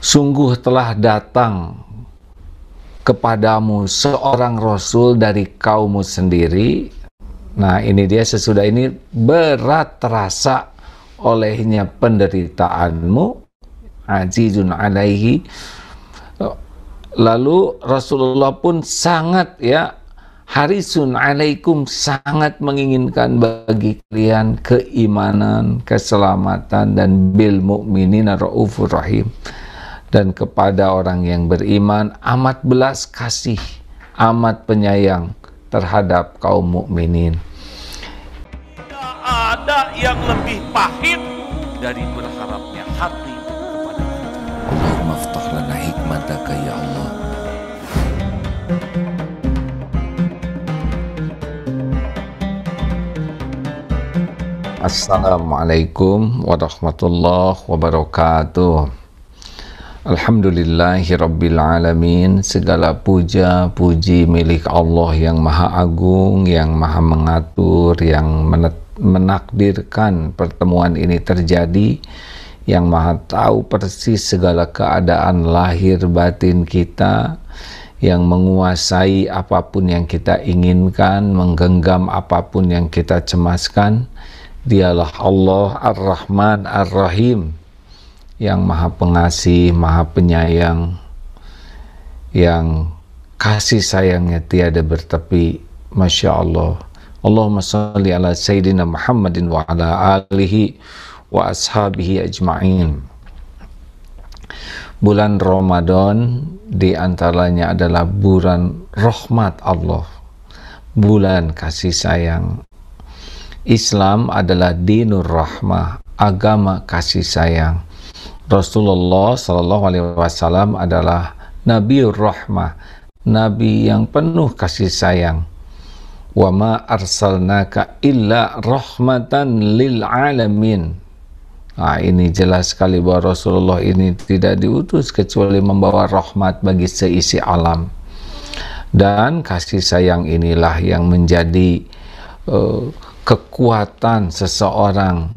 sungguh telah datang kepadamu seorang rasul dari kaummu sendiri. Nah, ini dia sesudah ini berat terasa olehnya penderitaanmu. Azizun alaihi. Lalu Rasulullah pun sangat ya harisun alaikum sangat menginginkan bagi kalian keimanan, keselamatan dan bil mukminin raufur rahim dan kepada orang yang beriman amat belas kasih, amat penyayang terhadap kaum mukminin. Tidak ada yang lebih pahit dari berharapnya hati kepada lana hikmataka ya Allah. Assalamualaikum warahmatullahi wabarakatuh. Alhamdulillahi Rabbil Alamin Segala puja, puji milik Allah yang Maha Agung, yang Maha Mengatur, yang menakdirkan pertemuan ini terjadi Yang Maha Tahu persis segala keadaan lahir batin kita yang menguasai apapun yang kita inginkan, menggenggam apapun yang kita cemaskan. Dialah Allah Ar-Rahman Ar-Rahim yang maha pengasih, maha penyayang, yang kasih sayangnya tiada bertepi. Masya Allah. Allahumma salli ala Sayyidina Muhammadin wa ala alihi wa ashabihi ajma'in. Bulan Ramadan diantaranya adalah bulan rahmat Allah, bulan kasih sayang. Islam adalah dinur rahmah, agama kasih sayang Rasulullah Shallallahu Alaihi Wasallam adalah Nabi Rahmah, Nabi yang penuh kasih sayang. Wa ma arsalnaka illa rahmatan lil alamin. Nah, ini jelas sekali bahwa Rasulullah ini tidak diutus kecuali membawa rahmat bagi seisi alam. Dan kasih sayang inilah yang menjadi uh, kekuatan seseorang,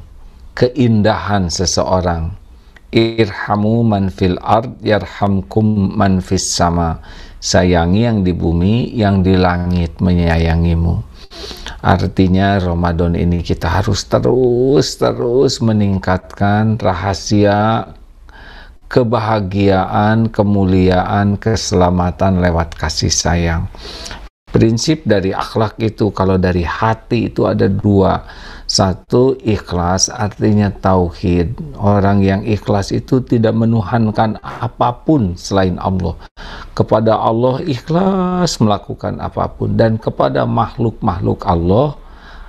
keindahan seseorang irhamu man fil ard yarhamkum man fis sama sayangi yang di bumi yang di langit menyayangimu artinya Ramadan ini kita harus terus terus meningkatkan rahasia kebahagiaan, kemuliaan, keselamatan lewat kasih sayang. Prinsip dari akhlak itu, kalau dari hati itu ada dua, satu ikhlas artinya tauhid. Orang yang ikhlas itu tidak menuhankan apapun selain Allah. Kepada Allah ikhlas melakukan apapun dan kepada makhluk-makhluk Allah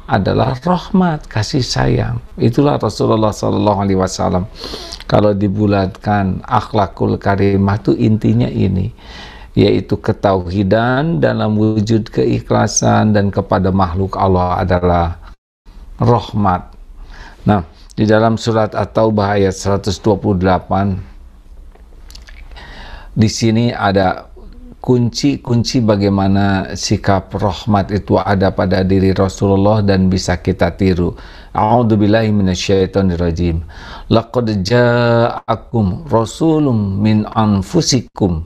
adalah rahmat kasih sayang. Itulah Rasulullah Shallallahu Alaihi Wasallam. Kalau dibulatkan akhlakul karimah itu intinya ini yaitu ketauhidan dalam wujud keikhlasan dan kepada makhluk Allah adalah rahmat. Nah, di dalam surat At-Taubah ayat 128 di sini ada kunci-kunci bagaimana sikap rahmat itu ada pada diri Rasulullah dan bisa kita tiru. A'udzu billahi minasyaitonir rajim. Laqad ja'akum rasulun min anfusikum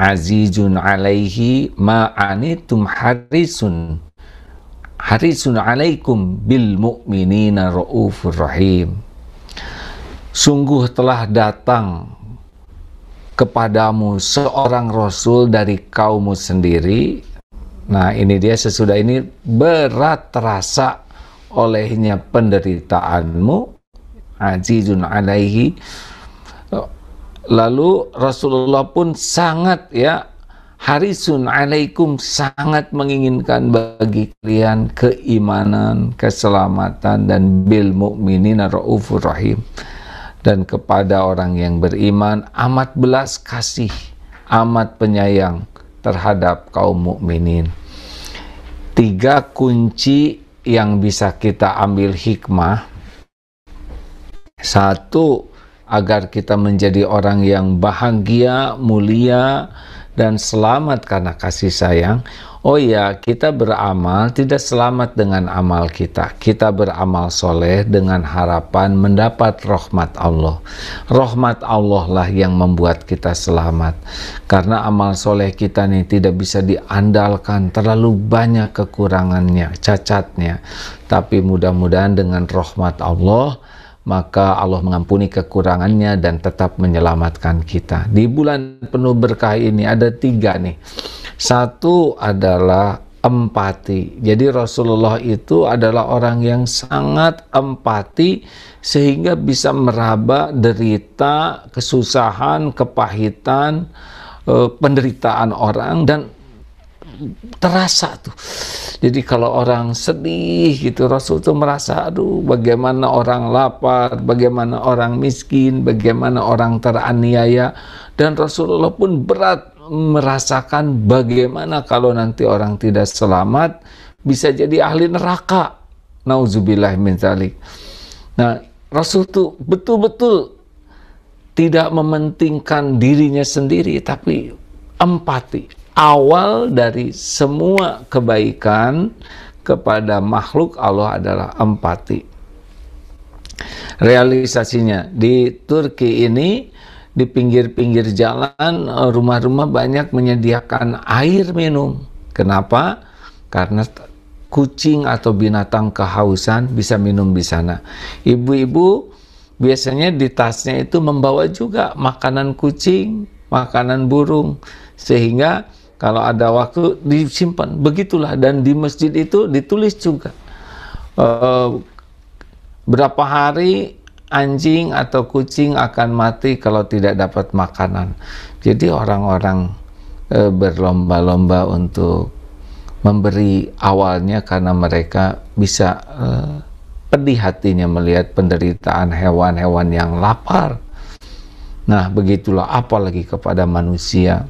azizun alaihi ma anitum harisun harisun alaikum bil mu'minina ra'ufur rahim. Sungguh telah datang kepadamu seorang rasul dari kaummu sendiri. Nah, ini dia sesudah ini berat terasa olehnya penderitaanmu azizun alaihi lalu Rasulullah pun sangat ya harisun alaikum sangat menginginkan bagi kalian keimanan, keselamatan dan bil mukminin raufur rahim dan kepada orang yang beriman amat belas kasih, amat penyayang terhadap kaum mukminin. Tiga kunci yang bisa kita ambil hikmah. Satu, agar kita menjadi orang yang bahagia, mulia, dan selamat karena kasih sayang. Oh ya, kita beramal tidak selamat dengan amal kita. Kita beramal soleh dengan harapan mendapat rahmat Allah. Rahmat Allah lah yang membuat kita selamat. Karena amal soleh kita nih tidak bisa diandalkan terlalu banyak kekurangannya, cacatnya. Tapi mudah-mudahan dengan rahmat Allah, maka Allah mengampuni kekurangannya dan tetap menyelamatkan kita. Di bulan penuh berkah ini ada tiga nih. Satu adalah empati. Jadi Rasulullah itu adalah orang yang sangat empati sehingga bisa meraba derita, kesusahan, kepahitan, eh, penderitaan orang dan terasa tuh. Jadi kalau orang sedih gitu, Rasul tuh merasa, aduh bagaimana orang lapar, bagaimana orang miskin, bagaimana orang teraniaya. Dan Rasulullah pun berat merasakan bagaimana kalau nanti orang tidak selamat, bisa jadi ahli neraka. Nauzubillah min Nah, Rasul tuh betul-betul tidak mementingkan dirinya sendiri, tapi empati, awal dari semua kebaikan kepada makhluk Allah adalah empati. Realisasinya di Turki ini di pinggir-pinggir jalan rumah-rumah banyak menyediakan air minum. Kenapa? Karena kucing atau binatang kehausan bisa minum di sana. Ibu-ibu biasanya di tasnya itu membawa juga makanan kucing, makanan burung sehingga kalau ada waktu disimpan begitulah dan di masjid itu ditulis juga e, berapa hari anjing atau kucing akan mati kalau tidak dapat makanan jadi orang-orang e, berlomba-lomba untuk memberi awalnya karena mereka bisa e, pedih hatinya melihat penderitaan hewan-hewan yang lapar nah begitulah apalagi kepada manusia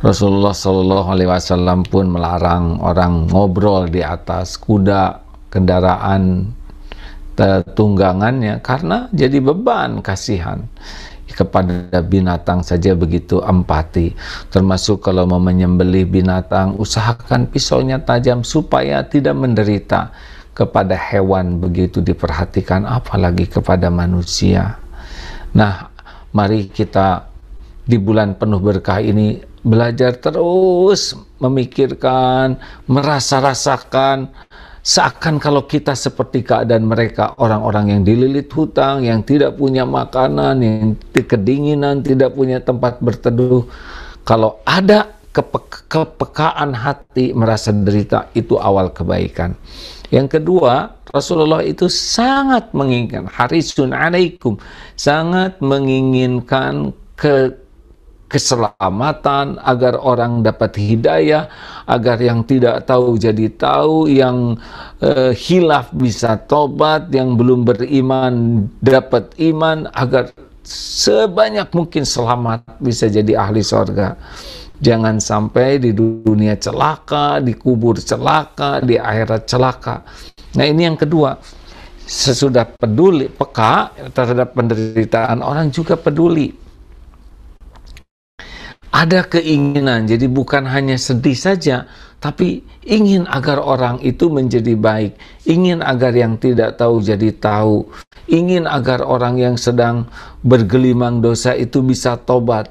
Rasulullah Shallallahu Alaihi Wasallam pun melarang orang ngobrol di atas kuda, kendaraan, tunggangannya karena jadi beban kasihan kepada binatang saja begitu empati termasuk kalau mau menyembelih binatang usahakan pisaunya tajam supaya tidak menderita kepada hewan begitu diperhatikan apalagi kepada manusia nah mari kita di bulan penuh berkah ini belajar terus memikirkan, merasa-rasakan seakan kalau kita seperti keadaan mereka orang-orang yang dililit hutang, yang tidak punya makanan, yang kedinginan, tidak punya tempat berteduh. Kalau ada kepe kepekaan hati merasa derita itu awal kebaikan. Yang kedua, Rasulullah itu sangat menginginkan harisun alaikum, sangat menginginkan ke keselamatan, agar orang dapat hidayah, agar yang tidak tahu jadi tahu, yang eh, hilaf bisa tobat, yang belum beriman dapat iman, agar sebanyak mungkin selamat bisa jadi ahli sorga. Jangan sampai di dunia celaka, di kubur celaka, di akhirat celaka. Nah ini yang kedua, sesudah peduli, peka terhadap penderitaan orang juga peduli ada keinginan, jadi bukan hanya sedih saja, tapi ingin agar orang itu menjadi baik, ingin agar yang tidak tahu jadi tahu, ingin agar orang yang sedang bergelimang dosa itu bisa tobat,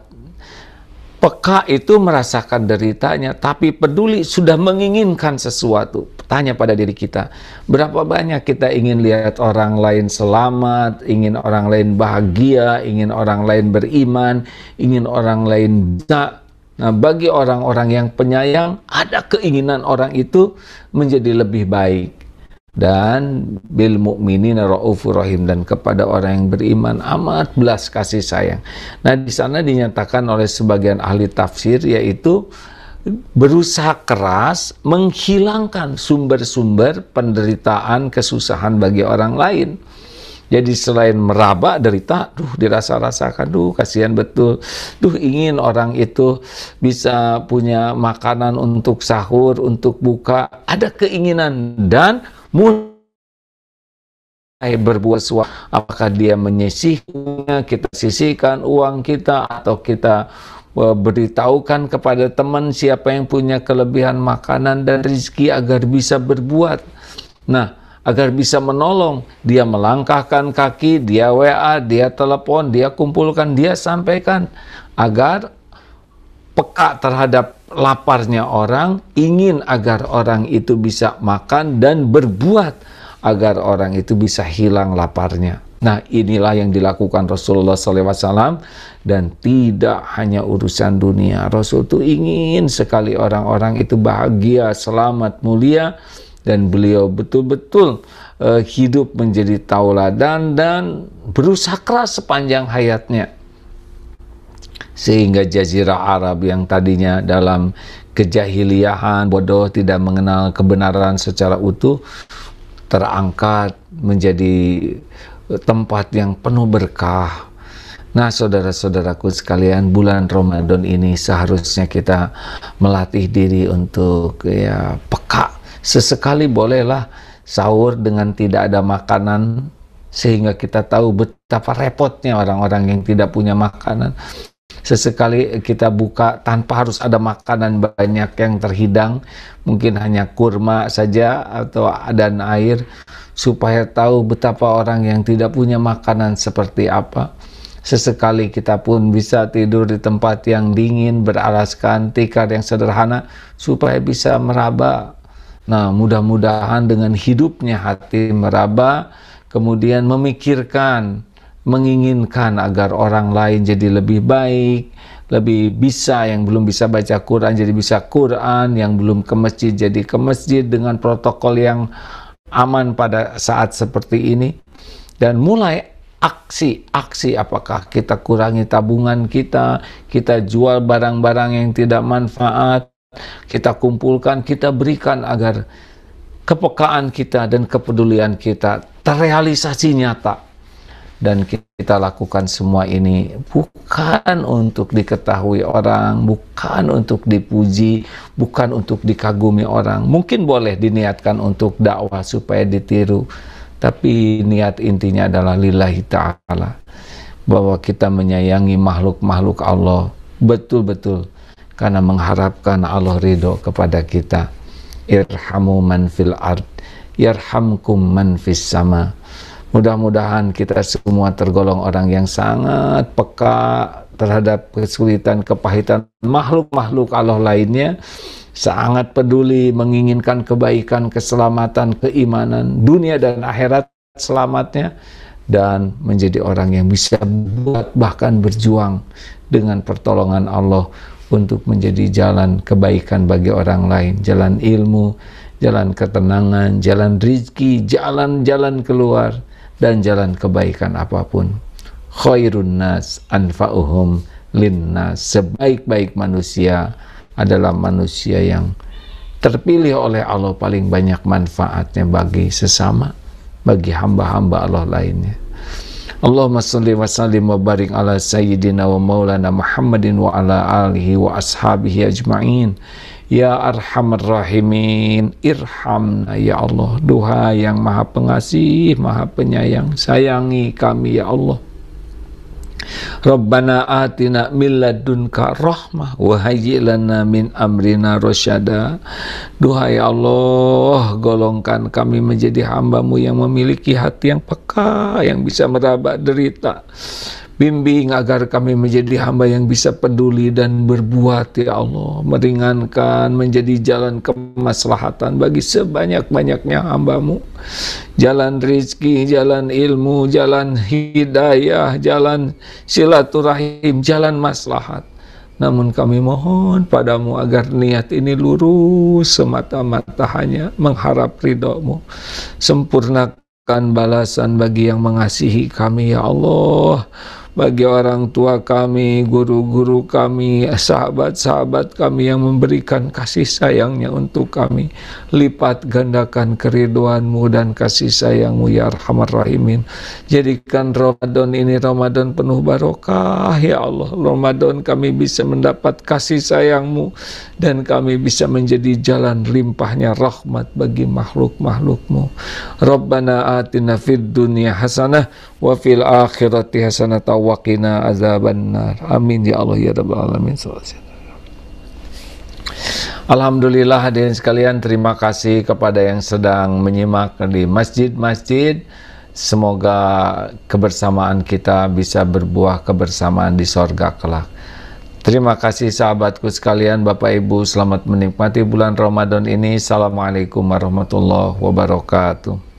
peka itu merasakan deritanya, tapi peduli sudah menginginkan sesuatu. Tanya pada diri kita, berapa banyak kita ingin lihat orang lain selamat, ingin orang lain bahagia, ingin orang lain beriman, ingin orang lain bisa. Nah, bagi orang-orang yang penyayang, ada keinginan orang itu menjadi lebih baik dan bil mukminin raufur rahim dan kepada orang yang beriman amat belas kasih sayang. Nah, di sana dinyatakan oleh sebagian ahli tafsir yaitu berusaha keras menghilangkan sumber-sumber penderitaan kesusahan bagi orang lain. Jadi selain meraba derita, duh dirasa-rasakan, duh kasihan betul, duh ingin orang itu bisa punya makanan untuk sahur, untuk buka, ada keinginan dan mulai berbuat suap apakah dia menyisihkannya kita sisihkan uang kita atau kita e, beritahukan kepada teman siapa yang punya kelebihan makanan dan rezeki agar bisa berbuat nah agar bisa menolong. Dia melangkahkan kaki, dia WA, dia telepon, dia kumpulkan, dia sampaikan agar peka terhadap laparnya orang, ingin agar orang itu bisa makan dan berbuat agar orang itu bisa hilang laparnya. Nah, inilah yang dilakukan Rasulullah SAW dan tidak hanya urusan dunia. Rasul itu ingin sekali orang-orang itu bahagia, selamat, mulia dan beliau betul-betul uh, hidup menjadi tauladan dan berusaha keras sepanjang hayatnya sehingga jazirah Arab yang tadinya dalam kejahiliahan bodoh tidak mengenal kebenaran secara utuh terangkat menjadi tempat yang penuh berkah. Nah, saudara-saudaraku sekalian, bulan Ramadan ini seharusnya kita melatih diri untuk ya peka. Sesekali bolehlah sahur dengan tidak ada makanan sehingga kita tahu betapa repotnya orang-orang yang tidak punya makanan sesekali kita buka tanpa harus ada makanan banyak yang terhidang, mungkin hanya kurma saja atau dan air supaya tahu betapa orang yang tidak punya makanan seperti apa. Sesekali kita pun bisa tidur di tempat yang dingin beralaskan tikar yang sederhana supaya bisa meraba. Nah, mudah-mudahan dengan hidupnya hati meraba kemudian memikirkan menginginkan agar orang lain jadi lebih baik, lebih bisa yang belum bisa baca Quran jadi bisa Quran, yang belum ke masjid jadi ke masjid dengan protokol yang aman pada saat seperti ini. Dan mulai aksi-aksi apakah kita kurangi tabungan kita, kita jual barang-barang yang tidak manfaat, kita kumpulkan, kita berikan agar kepekaan kita dan kepedulian kita terrealisasi nyata dan kita lakukan semua ini bukan untuk diketahui orang, bukan untuk dipuji, bukan untuk dikagumi orang. Mungkin boleh diniatkan untuk dakwah supaya ditiru, tapi niat intinya adalah lillahi ta'ala. Bahwa kita menyayangi makhluk-makhluk Allah betul-betul karena mengharapkan Allah ridho kepada kita. Irhamu man fil ard, yarhamkum man fis sama' Mudah-mudahan kita semua tergolong orang yang sangat peka terhadap kesulitan, kepahitan makhluk-makhluk Allah lainnya, sangat peduli menginginkan kebaikan, keselamatan, keimanan, dunia dan akhirat selamatnya, dan menjadi orang yang bisa buat bahkan berjuang dengan pertolongan Allah untuk menjadi jalan kebaikan bagi orang lain, jalan ilmu, jalan ketenangan, jalan rizki, jalan-jalan keluar dan jalan kebaikan apapun. Khairun nas anfa'uhum linna Sebaik-baik manusia adalah manusia yang terpilih oleh Allah paling banyak manfaatnya bagi sesama, bagi hamba-hamba Allah lainnya. Allahumma salli wa sallim wa barik ala sayyidina wa maulana Muhammadin wa ala alihi wa ashabihi ajma'in. Ya Arhamar Rahimin, irhamna ya Allah. Duha yang maha pengasih, maha penyayang. Sayangi kami ya Allah. Rabbana atina min ladunka rahmah wa hayyi lana min amrina rasyada. Duhai ya Allah, golongkan kami menjadi hambamu yang memiliki hati yang peka, yang bisa meraba derita Bimbing agar kami menjadi hamba yang bisa peduli dan berbuat ya Allah. Meringankan menjadi jalan kemaslahatan bagi sebanyak-banyaknya hambamu. Jalan rizki, jalan ilmu, jalan hidayah, jalan silaturahim, jalan maslahat. Namun kami mohon padamu agar niat ini lurus semata-mata hanya mengharap ridhomu. Sempurnakan balasan bagi yang mengasihi kami ya Allah bagi orang tua kami, guru-guru kami, sahabat-sahabat kami yang memberikan kasih sayangnya untuk kami. Lipat gandakan keriduanmu dan kasih sayangmu ya Rahman Rahimin. Jadikan Ramadan ini Ramadan penuh barokah ya Allah. Ramadan kami bisa mendapat kasih sayangmu dan kami bisa menjadi jalan limpahnya rahmat bagi makhluk-makhlukmu. Rabbana atina fid dunia hasanah wa fil akhirati hasanata wa qina azabannar amin ya Allah ya rabbal alamin Alhamdulillah hadirin sekalian terima kasih kepada yang sedang menyimak di masjid-masjid semoga kebersamaan kita bisa berbuah kebersamaan di sorga kelak Terima kasih sahabatku sekalian, Bapak Ibu. Selamat menikmati bulan Ramadan ini. Assalamualaikum warahmatullahi wabarakatuh.